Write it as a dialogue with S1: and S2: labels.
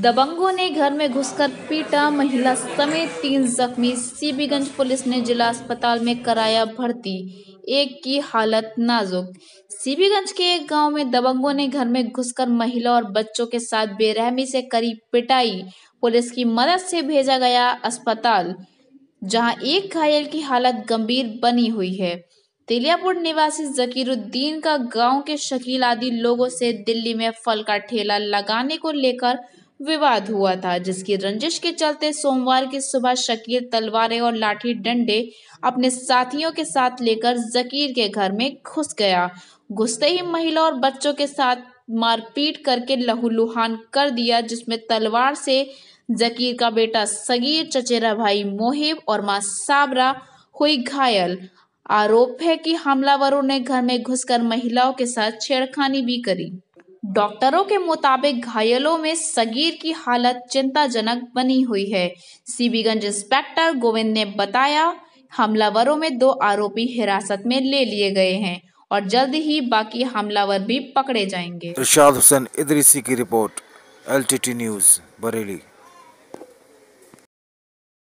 S1: दबंगों ने घर में घुसकर पीटा महिला समेत तीन जख्मी सीबीगंज पुलिस ने जिला अस्पताल में कराया भर्ती एक की हालत नाजुक सीबीगंज के एक गांव में दबंगों ने घर में घुसकर महिला और बच्चों के साथ बेरहमी से करी पिटाई पुलिस की मदद से भेजा गया अस्पताल जहां एक घायल की हालत गंभीर बनी हुई है तिलियापुर निवासी जकीरुद्दीन का गांव के शकील आदि लोगों से दिल्ली में फल का ठेला लगाने को लेकर विवाद हुआ था जिसकी रंजिश के चलते सोमवार की सुबह शकीर तलवारें और लाठी डंडे अपने साथियों के साथ लेकर जकीर के घर में घुस गया घुसते ही महिला और बच्चों के साथ मारपीट करके लहूलुहान कर दिया जिसमें तलवार से जकीर का बेटा सगीर चचेरा भाई मोहिब और मां साबरा हुई घायल आरोप है कि हमलावरों ने घर में घुसकर महिलाओं के साथ छेड़खानी भी करी डॉक्टरों के मुताबिक घायलों में सगीर की हालत चिंताजनक बनी हुई है सीबीगंज इंस्पेक्टर गोविंद ने बताया हमलावरों में दो आरोपी हिरासत में ले लिए गए हैं और जल्द ही बाकी हमलावर भी पकड़े जाएंगे
S2: इरशाद हुसैन इदरीसी की रिपोर्ट एल न्यूज बरेली